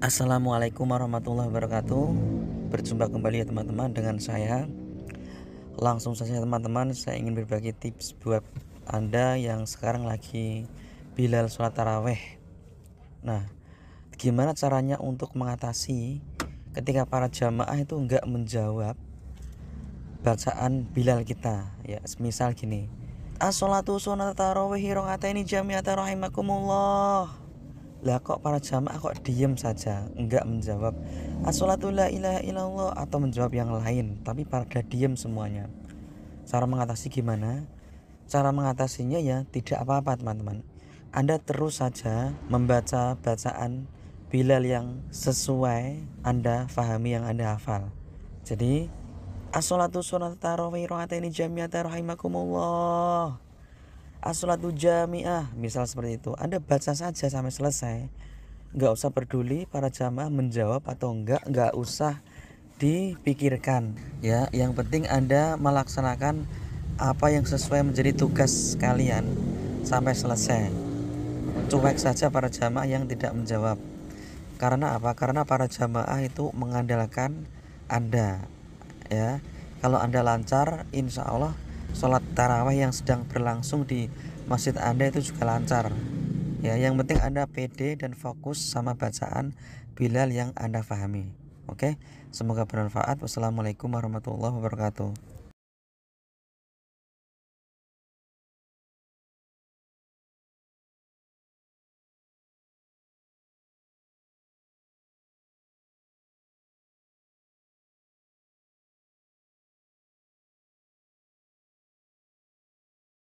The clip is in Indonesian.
Assalamualaikum warahmatullahi wabarakatuh Berjumpa kembali ya teman-teman dengan saya Langsung saja teman-teman Saya ingin berbagi tips buat Anda yang sekarang lagi Bilal sholat taraweh Nah gimana caranya untuk mengatasi Ketika para jamaah itu nggak menjawab Bacaan Bilal kita ya Misal gini As-salatu sunat tarawih ini jamiat rahimakumullah lah kok para jamaah kok diem saja enggak menjawab asolatullah ilaha illallah atau menjawab yang lain tapi pada diem semuanya cara mengatasi gimana cara mengatasinya ya tidak apa-apa teman-teman anda terus saja membaca bacaan Bilal yang sesuai Anda fahami yang Anda hafal jadi Assalatu sunat tarawih ini jamiata rahimakumullah asolatu ah, jamiah misal seperti itu anda baca saja sampai selesai nggak usah peduli para jamaah menjawab atau enggak nggak usah dipikirkan ya yang penting anda melaksanakan apa yang sesuai menjadi tugas kalian sampai selesai cuek saja para jamaah yang tidak menjawab karena apa karena para jamaah itu mengandalkan anda ya kalau anda lancar insya Allah sholat tarawih yang sedang berlangsung di masjid Anda itu juga lancar. Ya, yang penting Anda pede dan fokus sama bacaan Bilal yang Anda pahami. Oke, semoga bermanfaat. Wassalamualaikum warahmatullahi wabarakatuh.